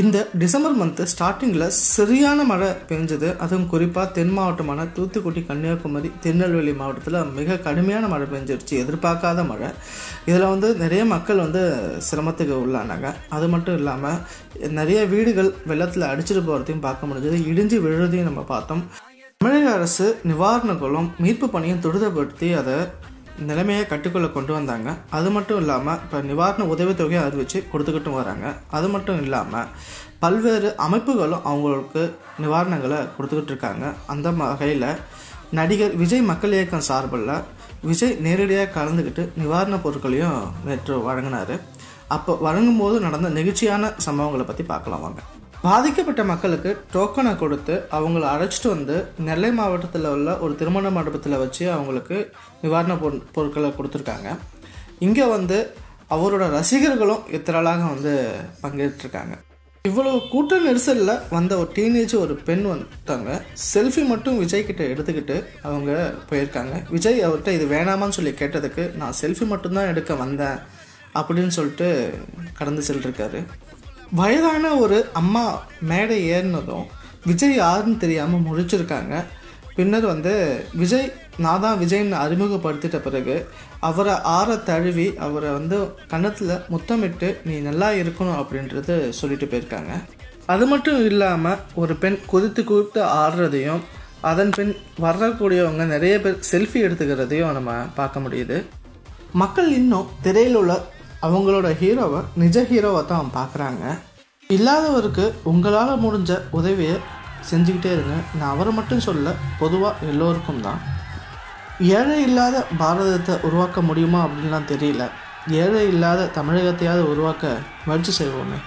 இந்த December month ஸ்டார்டிங்கில் சரியான மழை பெஞ்சது அதுவும் குறிப்பாக தென் மாவட்டமான தூத்துக்குடி கன்னியாகுமரி திருநெல்வேலி மாவட்டத்தில் மிக கடுமையான மழை பெஞ்சிருச்சு எதிர்பார்க்காத மழை இதில் வந்து நிறைய மக்கள் வந்து சிரமத்துக்கு உள்ளானாங்க அது மட்டும் இல்லாமல் நிறைய வீடுகள் வெள்ளத்தில் அடிச்சிட்டு போகிறதையும் பார்க்க முடிஞ்சது இடிஞ்சு விழுறதையும் நம்ம பார்த்தோம் தமிழக அரசு நிவாரணங்களும் மீட்பு பணியும் துரிதப்படுத்தி அதை நிலைமையை கட்டுக்குள்ளே கொண்டு வந்தாங்க அது மட்டும் இல்லாமல் இப்போ நிவாரண உதவித்தொகை அது வச்சு கொடுத்துக்கிட்டும் வராங்க அது மட்டும் இல்லாமல் பல்வேறு அமைப்புகளும் அவங்களுக்கு நிவாரணங்களை கொடுத்துக்கிட்டு இருக்காங்க அந்த வகையில் நடிகர் விஜய் மக்கள் இயக்கம் சார்பில் விஜய் நேரடியாக கலந்துக்கிட்டு நிவாரணப் பொருட்களையும் நேற்று வழங்கினார் அப்போ வழங்கும் போது நடந்த நெகிழ்ச்சியான சம்பவங்களை பற்றி பார்க்கலாம் வாங்க பாதிக்கப்பட்ட மக்களுக்கு டோக்கனை கொடுத்து அவங்கள அழைச்சிட்டு வந்து நெல்லை மாவட்டத்தில் உள்ள ஒரு திருமண மண்டபத்தில் வச்சு அவங்களுக்கு நிவாரண பொருள் பொருட்களை கொடுத்துருக்காங்க இங்கே வந்து அவரோட ரசிகர்களும் இத்திரளாக வந்து பங்கேற்றிருக்காங்க இவ்வளவு கூட்ட நெரிசலில் வந்த ஒரு டீனேஜ் ஒரு பெண் வந்தாங்க செல்ஃபி மட்டும் விஜய் கிட்ட எடுத்துக்கிட்டு அவங்க போயிருக்காங்க விஜய் அவர்கிட்ட இது வேணாமான்னு சொல்லி கேட்டதுக்கு நான் செல்ஃபி மட்டும்தான் எடுக்க வந்தேன் அப்படின்னு சொல்லிட்டு கடந்து செல்லிருக்காரு வயதான ஒரு அம்மா மேடை ஏறினதும் விஜய் யாருன்னு தெரியாமல் முழிச்சிருக்காங்க பின்னர் வந்து விஜய் நான் தான் விஜய்னு அறிமுகப்படுத்திட்ட பிறகு அவரை ஆற தழுவி அவரை வந்து கணத்தில் முத்தமிட்டு நீ நல்லா இருக்கணும் அப்படின்றது சொல்லிட்டு போயிருக்காங்க அது மட்டும் இல்லாமல் ஒரு பெண் குதித்து குதித்து ஆடுறதையும் அதன் பின் வரக்கூடியவங்க நிறைய பேர் செல்ஃபி எடுத்துக்கிறதையும் நம்ம பார்க்க முடியுது மக்கள் இன்னும் திரையில் உள்ள அவங்களோட ஹீரோவை நிஜ ஹீரோவை தான் பார்க்குறாங்க இல்லாதவருக்கு உங்களால் முடிஞ்ச உதவியை செஞ்சுக்கிட்டே இருங்க நான் அவரை மட்டும் சொல்ல பொதுவாக எல்லோருக்கும் தான் ஏழை இல்லாத பாரதத்தை உருவாக்க முடியுமா அப்படின்லாம் தெரியல ஏழை இல்லாத தமிழகத்தையாவது உருவாக்க முயற்சி செய்வோமே